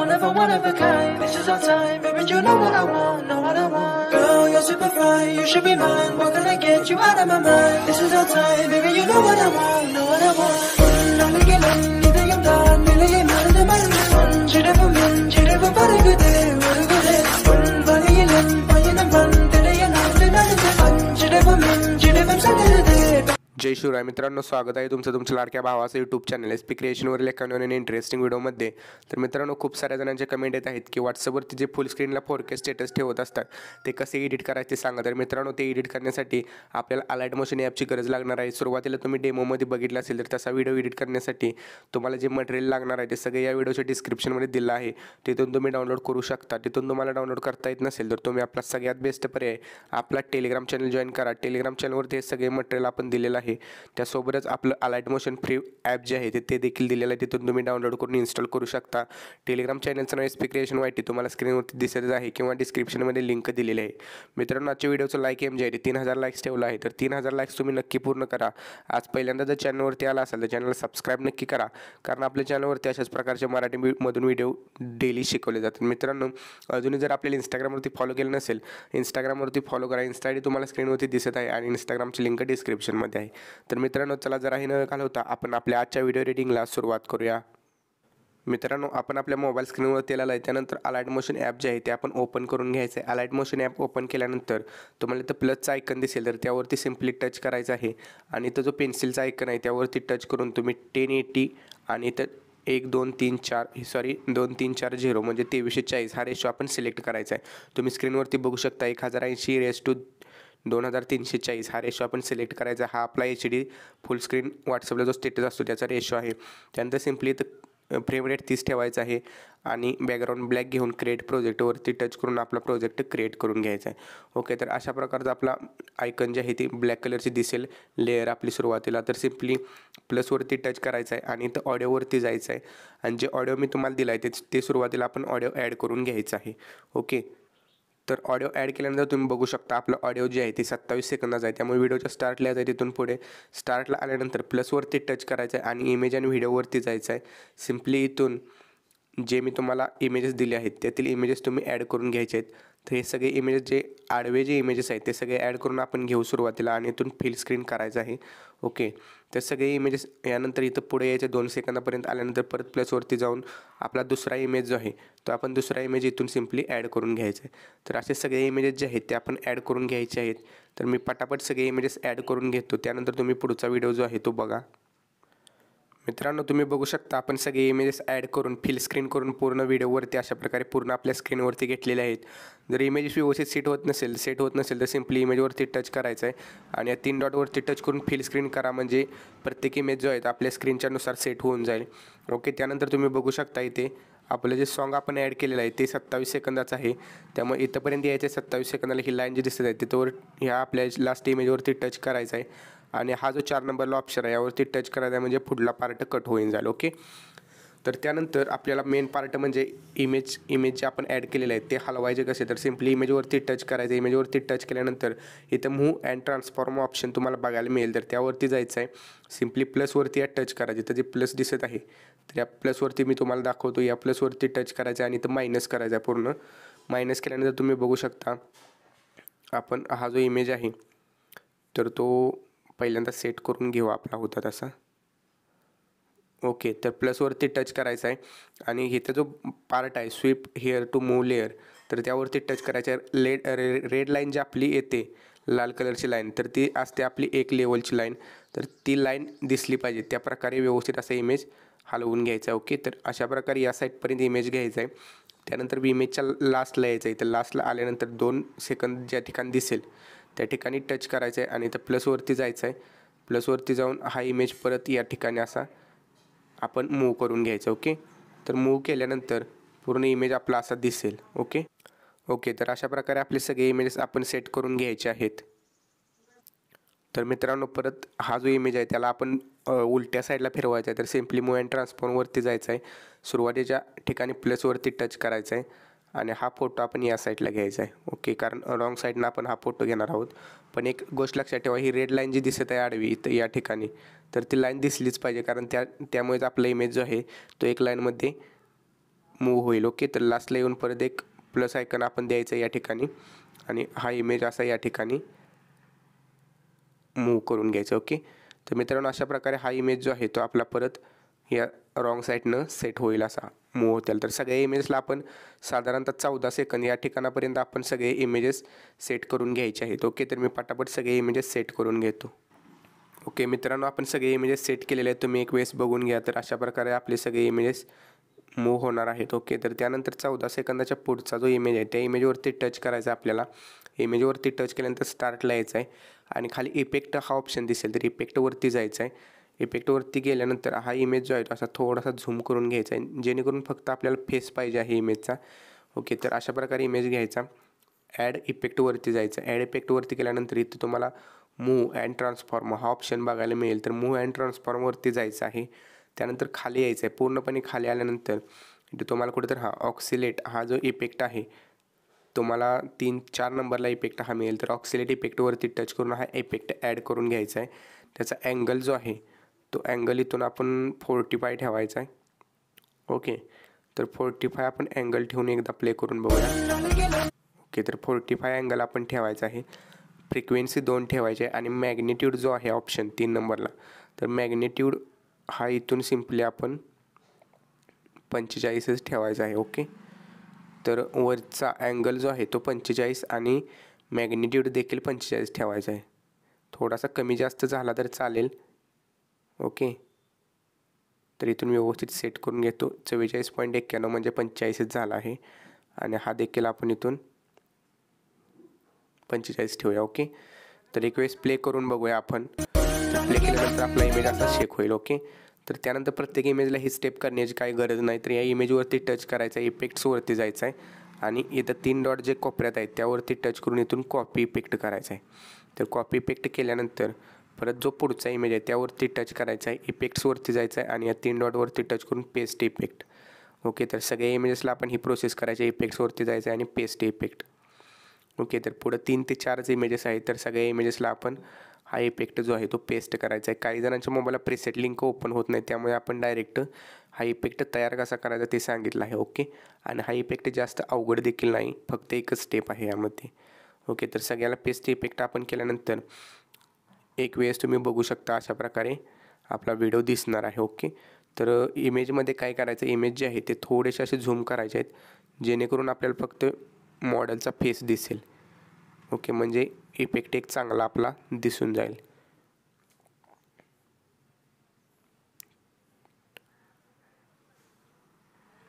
one of a one of a kind. This is our time, baby. You know what I want, know what I want. Girl, you're super fine, you should be mine. What can I get you out of my mind? This is our time, baby. You know what I want, know what I want. to 너를 기는 이대로 다 밀리게 말하는 말은 넌 지레보면 지레보 버리게 돼. जय शिवराय मित्रांनो स्वागत आहे तुमचं तुमच्या लाडक्या भावाचं YouTube channel S P क्रिएशनवर लेखन आणि इंटरेस्टिंग व्हिडिओमध्ये तर मित्रांनो खूप साऱ्या जणांचे कमेंट येत आहेत की व्हॉट्सअपवरती जे फुल स्क्रीनला फोर के स्टेटस ठेवत असतात ते कसे एडिट करायचे सांगा तर मित्रांनो ते एडिट करण्यासाठी आपल्याला अलाइट मोशन ॲपची गरज लागणार आहे सुरुवातीला तुम्ही डेमोमध्ये बघितलं असेल तर तसा व्हिडिओ एडिट करण्यासाठी तुम्हाला जे मटेरियल लागणार आहे ते सगळे या व्हिडिओच्या डिस्क्रिप्शनमध्ये दिलं आहे तिथून तुम्ही डाउनलोड करू शकता तिथून तुम्हाला डाउनलोड करता येत नसेल तर तुम्ही आपला सगळ्यात बेस्ट पर्याय आपला टेलिग्राम चॅनल जॉईन करा टेलिग्राम चॅनलवरती हे सगळे मटेरियल आपण दिलेलं आहे आहे त्यासोबतच आपलं अलाइट मोशन फ्री ॲप जे आहे ते ते देखील दिलेलं आहे तिथून तुम्ही डाउनलोड करून इन्स्टॉल करू शकता टेलिग्राम चॅनलचं नाव एस वाईट क्रिएशन तुम्हाला स्क्रीनवरती दिसतच आहे किंवा डिस्क्रिप्शनमध्ये लिंक दिलेली आहे मित्रांनो आजच्या व्हिडिओचं लाईक एम जे आहे तीन हजार लाईक्स ठेवलं आहे तर तीन हजार लाईक्स तुम्ही नक्की पूर्ण करा आज पहिल्यांदा जर चॅनलवरती आला असाल तर चॅनलला सबस्क्राईब नक्की करा कारण आपल्या चॅनलवरती अशाच प्रकारचे मधून व्हिडिओ डेली शिकवले जातात मित्रांनो अजूनही जर आपल्याला इंस्टाग्रामवरती फॉलो केलं नसेल इंस्टाग्रामवरती फॉलो करा इन्स्टा तुम्हाला स्क्रीनवरती दिसत आहे आणि इंस्टाग्रामची लिंक डिस्क्रिप्शनमध्ये आहे तर मित्रांनो चला जरा हे न घालवता आपण आपल्या आजच्या व्हिडिओ रेडिंगला सुरुवात करूया मित्रांनो आपण आपल्या मोबाईल स्क्रीनवर तेल आहे त्यानंतर अलाइट मोशन ॲप जे आहे ते आपण ओपन करून घ्यायचं आहे अलाइट मोशन ॲप ओपन केल्यानंतर तुम्हाला इथं प्लसचं आयकन दिसेल तर त्यावरती सिम्पली टच करायचं आहे आणि इथं जो पेन्सिलचा आयकन आहे त्यावरती टच करून तुम्ही टेन एटी आणि इथं एक दोन तीन चार सॉरी दोन तीन चार झिरो म्हणजे तेवीसशे चाळीस हा रेशो आपण सिलेक्ट करायचा आहे तुम्ही स्क्रीनवरती बघू शकता एक हजार ऐंशी रेस टू दोन हजार तीनशे चाळीस हा रेशो आपण सिलेक्ट करायचा हा आपला एच डी फुल स्क्रीन व्हॉट्सअपला जो स्टेटस असतो त्याचा रेशो आहे त्यानंतर सिम्पली तर फ्रेम रेट तीस ठेवायचा आहे आणि बॅकग्राऊंड ब्लॅक घेऊन क्रिएट प्रोजेक्टवरती टच करून आपला प्रोजेक्ट क्रिएट करून घ्यायचा आहे ओके तर अशा प्रकारचा आपला आयकन जे आहे ती ब्लॅक कलरची दिसेल लेअर आपली सुरुवातीला तर सिम्पली प्लसवरती टच करायचं आहे आणि तर ऑडिओवरती जायचं आहे आणि जे ऑडिओ मी तुम्हाला दिला आहे ते ते सुरुवातीला आपण ऑडिओ ॲड करून घ्यायचं आहे ओके तर ऑडिओ ॲड केल्यानंतर तुम्ही बघू शकता आपला ऑडिओ जे आहे ते सत्तावीस सेकंदाचा आहे त्यामुळे व्हिडिओच्या स्टार्टला जायचं तिथून पुढे स्टार्टला आल्यानंतर प्लसवरती टच करायचं आहे आणि इमेज आणि व्हिडिओवरती जायचं आहे सिम्पली इथून जे मी तुम्हाला इमेजेस दिले आहेत त्यातील इमेजेस तुम्ही ॲड करून घ्यायचे आहेत तर हे सगळे इमेजेस जे आडवे जे इमेजेस आहेत ते सगळे ॲड करून आपण घेऊ सुरुवातीला आणि इथून फिल स्क्रीन करायचं आहे ओके तर सगळे इमेजेस यानंतर इथं पुढे यायच्या दोन सेकंदापर्यंत आल्यानंतर परत प्लसवरती जाऊन आपला दुसरा इमेज जो आहे तो आपण दुसरा इमेज इथून सिम्पली ॲड करून घ्यायचा आहे तर असे सगळे इमेजेस जे आहेत ते आपण ॲड करून घ्यायचे आहेत तर मी पटापट सगळे इमेजेस ॲड करून घेतो त्यानंतर तुम्ही पुढचा व्हिडिओ जो आहे तो बघा मित्रांनो तुम्ही बघू शकता आपण सगळे इमेजेस ॲड करून फिल स्क्रीन करून पूर्ण व्हिडिओवरती अशा प्रकारे पूर्ण आपल्या स्क्रीनवरती घेतलेले आहेत जर इमेजेस व्यवस्थित सेट होत नसेल सेट होत नसेल तर सिम्पली इमेजवरती टच करायचं आहे आणि या तीन डॉटवरती टच करून फिल स्क्रीन करा म्हणजे प्रत्येक इमेज जो आहे आपल्या स्क्रीनच्यानुसार सेट होऊन जाईल ओके त्यानंतर तुम्ही बघू शकता इथे आपलं जे सॉन्ग आपण ॲड केलेलं आहे ते सत्तावीस सेकंदाचं आहे त्यामुळे इथंपर्यंत यायचं सत्तावीस सेकंदाला ही लाईन जी दिसत आहे तिथवर ह्या आपल्या लास्ट इमेजवरती टच करायचं आहे आणि हा जो चार नंबरला ऑप्शन आहे यावरती टच करायचा म्हणजे पुढला पार्ट कट होईन जाईल ओके तर त्यानंतर आपल्याला मेन पार्ट म्हणजे इमेज इमेज जे आपण ॲड केलेलं आहे ते हलवायचे कसे तर सिम्पली इमेजवरती टच करायचं इमेजवरती टच केल्यानंतर इथं मूव अँड ट्रान्सफॉर्म ऑप्शन तुम्हाला बघायला मिळेल तर त्यावरती जायचं आहे सिम्पली प्लसवरती या टच करायचे तर जे प्लस दिसत आहे तर या प्लसवरती मी तुम्हाला दाखवतो या प्लसवरती टच करायचं आहे आणि इथं मायनस करायचं आहे पूर्ण मायनस केल्यानंतर तुम्ही बघू शकता आपण हा जो इमेज आहे तर तो पहिल्यांदा सेट करून घेऊ आपला होता तसा ओके तर प्लसवरती टच करायचं आहे आणि इथं जो पार्ट आहे sweep here to move layer तर त्यावरती टच करायचं आहे लेड रे रेड लाईन जी आपली येते लाल कलरची लाईन तर ती असते आपली एक लेवलची लाईन तर ती लाईन दिसली पाहिजे त्या प्रकारे व्यवस्थित असा इमेज हलवून घ्यायचा आहे ओके तर अशा प्रकारे या साईडपर्यंत इमेज घ्यायचा आहे त्यानंतर इमेजच्या लास्टला यायचं आहे तर लास्टला आल्यानंतर दोन सेकंद ज्या ठिकाणी दिसेल त्या ठिकाणी टच करायचं आहे आणि तर प्लसवरती जायचं आहे प्लसवरती जाऊन हा इमेज परत या ठिकाणी असा आपण मूव करून घ्यायचा ओके तर मूव केल्यानंतर पूर्ण इमेज आपला असा दिसेल ओके ओके तर अशा प्रकारे आपले सगळे इमेजेस आपण सेट करून घ्यायचे आहेत तर मित्रांनो परत हा जो इमेज आहे त्याला आपण उलट्या साईडला फिरवायचा आहे तर सिम्पली मूव अँड ट्रान्सफॉर्मवरती जायचं आहे सुरुवातीच्या ठिकाणी प्लसवरती टच करायचं आहे आणि हा फोटो आपण या साईडला घ्यायचा आहे ओके कारण रॉंग साईडनं आपण हा फोटो घेणार आहोत पण एक गोष्ट लक्षात ठेवा ही रेड लाईन जी दिसत आहे आडवी तर या ठिकाणी तर ती लाईन दिसलीच पाहिजे कारण त्या त्यामुळेच आपला इमेज जो आहे तो एक लाईनमध्ये मूव्ह होईल ओके तर लास्टला येऊन परत एक प्लस आयकन आपण द्यायचं या ठिकाणी आणि हा इमेज असा या ठिकाणी मूव करून घ्यायचा ओके तर मित्रांनो अशा प्रकारे हा इमेज जो आहे तो आपला परत या रॉंग साईडनं सेट होईल असा मूव होतील तर सगळ्या इमेजेसला आपण साधारणतः चौदा सेकंद या ठिकाणापर्यंत आपण सगळे इमेजेस सेट करून घ्यायचे आहेत ओके तर मी पटापट सगळे इमेजेस सेट करून घेतो ओके मित्रांनो आपण सगळे इमेजेस सेट केलेले आहेत तुम्ही एक वेळेस बघून घ्या तर अशा प्रकारे आपले सगळे इमेजेस मूव होणार आहेत ओके तर त्यानंतर चौदा सेकंदाच्या पुढचा जो इमेज आहे त्या इमेजवरती टच करायचा आपल्याला इमेजवरती टच केल्यानंतर स्टार्टला यायचं आहे आणि खाली इफेक्ट हा ऑप्शन दिसेल तर इफेक्टवरती जायचं आहे इफेक्टवरती गेल्यानंतर हा इमेज जो आहे तो असा थोडासा झूम करून घ्यायचा आहे जेणेकरून फक्त आपल्याला फेस पाहिजे आहे इमेजचा ओके तर अशा प्रकारे इमेज घ्यायचा ॲड इफेक्टवरती जायचं ॲड इफेक्टवरती गेल्यानंतर इथे तुम्हाला मूव अँड ट्रान्सफॉर्म हा ऑप्शन बघायला मिळेल तर मूव अँड ट्रान्सफॉर्मवरती जायचं आहे त्यानंतर खाली यायचं आहे पूर्णपणे खाली आल्यानंतर इथे तुम्हाला कुठेतरी हा ऑक्सिलेट हा जो इफेक्ट आहे तुम्हाला तीन चार नंबरला इफेक्ट हा मिळेल तर ऑक्सिलेट इफेक्टवरती टच करून हा इफेक्ट ॲड करून घ्यायचा आहे त्याचा अँगल जो आहे तो अँगल इथून आपण फोर्टी फाय ठेवायचा आहे ओके तर फोर्टी फाय आपण अँगल ठेवून एकदा प्ले करून बघूया ओके तर फोर्टी फाय अँगल आपण ठेवायचा आहे फ्रिक्वेन्सी दोन ठेवायची आहे आणि मॅग्नेट्यूड जो आहे ऑप्शन तीन नंबरला तर मॅग्नेट्यूड हा इथून सिम्पली आपण पंचेचाळीसच ठेवायचा आहे ओके तर वरचा अँगल जो आहे तो पंचेचाळीस आणि मॅग्नेट्यूड देखील पंचेचाळीस ठेवायचा आहे थोडासा कमी जास्त झाला तर चालेल ओके तर इथून व्यवस्थित सेट करून घेतो चव्वेचाळीस पॉईंट एक्क्याण्णव म्हणजे पंचेचाळीसच झाला आहे आणि हा देखील आपण इथून पंचेचाळीस ठेवूया ओके तर एक वेळेस प्ले करून बघूया आपण प्ले केल्यानंतर आपला इमेज आता शेक होईल ओके तर त्यानंतर प्रत्येक इमेजला ही स्टेप करण्याची काही गरज नाही तर या इमेजवरती टच करायचं आहे इफेक्ट्सवरती जायचं आहे आणि इथं तीन डॉट जे कॉपऱ्यात आहेत त्यावरती टच करून इथून कॉपी इफेक्ट करायचं आहे तर कॉपी इफेक्ट केल्यानंतर परत जो पुढचा इमेज आहे त्यावरती टच करायचा आहे इफेक्ट्सवरती जायचं आहे आणि या तीन डॉटवरती टच करून पेस्ट इफेक्ट ओके तर सगळ्या इमेजेसला आपण ही प्रोसेस करायची आहे इफेक्ट्सवरती जायचं आहे आणि पेस्ट इफेक्ट ओके तर पुढं तीन ते चारच इमेजेस आहेत तर सगळ्या इमेजेसला आपण हा इफेक्ट जो आहे तो पेस्ट करायचा आहे काही जणांच्या मोबाईलला प्रिसेट लिंक ओपन होत नाही त्यामुळे आपण डायरेक्ट हा इफेक्ट तयार कसा करायचा ते सांगितलं आहे ओके आणि हा इफेक्ट जास्त अवघड देखील नाही फक्त एकच स्टेप आहे यामध्ये ओके तर सगळ्याला पेस्ट इफेक्ट आपण केल्यानंतर एक वेळेस तुम्ही बघू शकता अशा प्रकारे आपला व्हिडिओ दिसणार आहे ओके तर इमेजमध्ये काय करायचं इमेज जे आहे ते थोडेसे असे झूम करायचे आहेत जेणेकरून आपल्याला फक्त मॉडेलचा फेस दिसेल ओके म्हणजे इफेक्ट एक चांगला आपला दिसून जाईल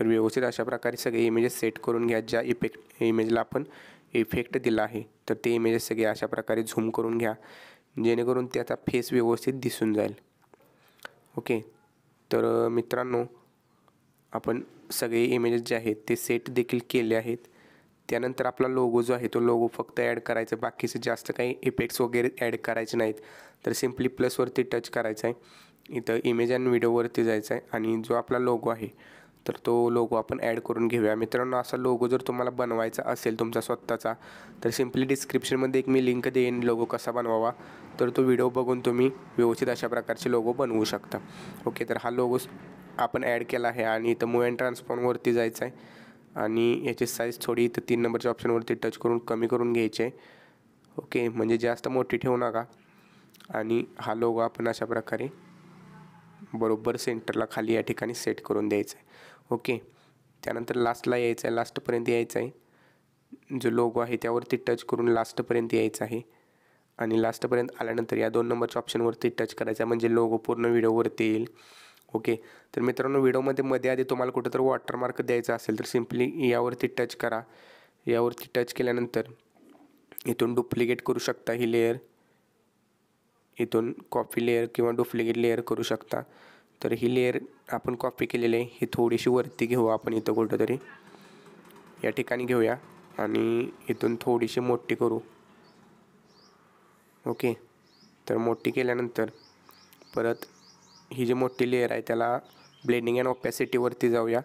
तर व्यवस्थित अशा प्रकारे सगळे इमेजेस सेट करून घ्या ज्या इफेक्ट इमेजला आपण इफेक्ट दिला आहे तर ते इमेजेस सगळे अशा प्रकारे झूम करून घ्या जेणेकरून त्याचा फेस व्यवस्थित दिसून जाईल ओके तर मित्रांनो आपण सगळे इमेजेस जे आहेत ते सेट देखील केले आहेत त्यानंतर आपला लोगो जो आहे तो लोगो फक्त ॲड करायचा बाकीचे जास्त काही इफेक्ट्स वगैरे ॲड करायचे नाहीत तर सिम्पली प्लसवरती टच करायचं आहे इथं इमेज अँड व्हिडिओवरती जायचं आहे आणि जो आपला लोगो आहे तर तो लोगो आपण ॲड करून घेऊया मित्रांनो असा लोगो जर तुम्हाला बनवायचा असेल तुमचा स्वतःचा तर सिम्पली डिस्क्रिप्शनमध्ये एक मी लिंक देईन लोगो कसा बनवावा तर तो व्हिडिओ बघून तुम्ही व्यवस्थित अशा प्रकारचे लोगो बनवू शकता ओके तर हा लोगो आपण ॲड केला आहे आणि इथं मूव अँड ट्रान्सफॉर्मवरती जायचं आहे आणि याची साईज थोडी इथं तीन नंबरच्या ऑप्शनवरती टच करून कमी करून घ्यायची आहे ओके म्हणजे जास्त मोठी ठेवू नका आणि हा लोगो आपण अशा प्रकारे बरोबर सेंटरला खाली या ठिकाणी सेट करून द्यायचा आहे ओके त्यानंतर लास्टला यायचं आहे लास्टपर्यंत यायचं आहे जो लोगो आहे त्यावरती टच करून लास्टपर्यंत यायचं आहे आणि लास्टपर्यंत आल्यानंतर या दोन नंबरच्या ऑप्शनवरती टच करायचा म्हणजे लोगो पूर्ण व्हिडिओवरती येईल ओके तर मित्रांनो व्हिडिओमध्ये मध्ये आधी तुम्हाला कुठंतरी वॉटरमार्क द्यायचा असेल तर सिम्पली यावरती टच करा यावरती टच केल्यानंतर इथून डुप्लिकेट करू शकता ही लेअर इथून कॉपी लेअर किंवा डुप्लिकेट लेअर करू शकता तर ही लेअर आपण कॉपी केलेली आहे ही थोडीशी वरती घेऊ आपण इथं कुठंतरी या ठिकाणी घेऊया आणि इथून थोडीशी मोठी करू ओके तर मोठी केल्यानंतर परत ही जी मोठी लेअर आहे त्याला ब्लेंडिंग अँड ऑपॅसिटीवरती जाऊया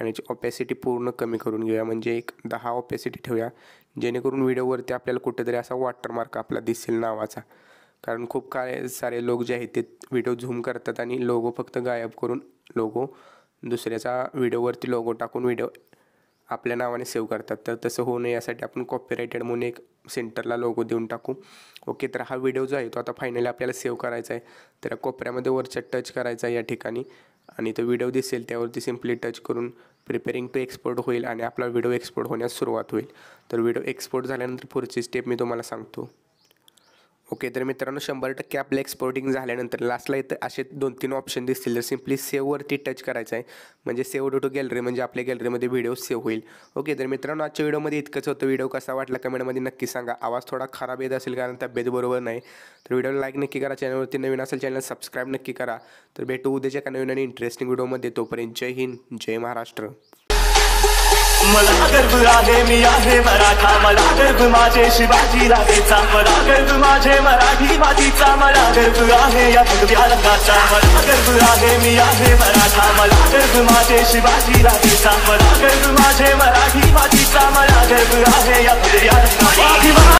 आणि ऑपॅसिटी पूर्ण कमी करून घेऊया म्हणजे एक दहा ऑपॅसिटी ठेवूया जेणेकरून व्हिडिओवरती आपल्याला कुठेतरी असा वॉटरमार्क आपला दिसेल नावाचा कारण खूप काय सारे लोक जे आहेत ते व्हिडिओ झूम करतात आणि लोगो फक्त गायब करून लोगो दुसऱ्याचा व्हिडिओवरती लोगो टाकून व्हिडिओ आपल्या नावाने सेव्ह करतात तर तसं होऊ नये यासाठी आपण कॉपीरायटेड म्हणून एक सेंटरला लोगो देऊन टाकू ओके तर हा व्हिडिओ जो आहे तो आता फायनली आपल्याला सेव्ह करायचा आहे तर कोपऱ्यामध्ये वरच्या टच करायचा आहे या ठिकाणी आणि तो व्हिडिओ दिसेल त्यावरती सिम्पली टच करून प्रिपेरिंग टू एक्सपोर्ट होईल आणि आपला व्हिडिओ एक्सपोर्ट होण्यास सुरुवात होईल तर व्हिडिओ एक्सपोर्ट झाल्यानंतर पुढची स्टेप मी तुम्हाला सांगतो ओके तर मित्रांनो शंभर टक्के आपलं एक्सपोर्टिंग झाल्यानंतर लास्टला इथं असे दोन तीन ऑप्शन दिसतील तर सिम्पली सेववरती टच करायचं आहे म्हणजे सेव डू टू गॅलरी म्हणजे आपल्या गॅलरीमध्ये व्हिडिओ सेव्ह होईल ओके तर मित्रांनो आजच्या व्हिडिओमध्ये इतकंच होतं व्हिडिओ कसा वाटला कमेंटमध्ये नक्की सांगा आवाज थोडा खराब येत असेल कारण तब्येत बरोबर नाही तर व्हिडिओला लाईक नक्की करा चॅनलवरती नवीन असेल चॅनल सबस्क्राईब नक्की करा तर भेटू उद्याच्या का नवीन आणि इंटरेस्टिंग व्हिडिओमध्ये तोपर्यंत जय हिंद जय महाराष्ट्र मला गर्भ आहे मी आहे मराठा मला गर्भ माझे शिवाजी राजेचा मला गर्भ माझे मराठी मातीचा मला गर्भ आहे या भगव्या रंगाचा मला गर्भ आहे मी आहे मराठा मला गर्भ माझे शिवाजी राजेचा मला गर्भ माझे मराठी मातीचा मला गर्भ आहे या भगव्या रंगाचा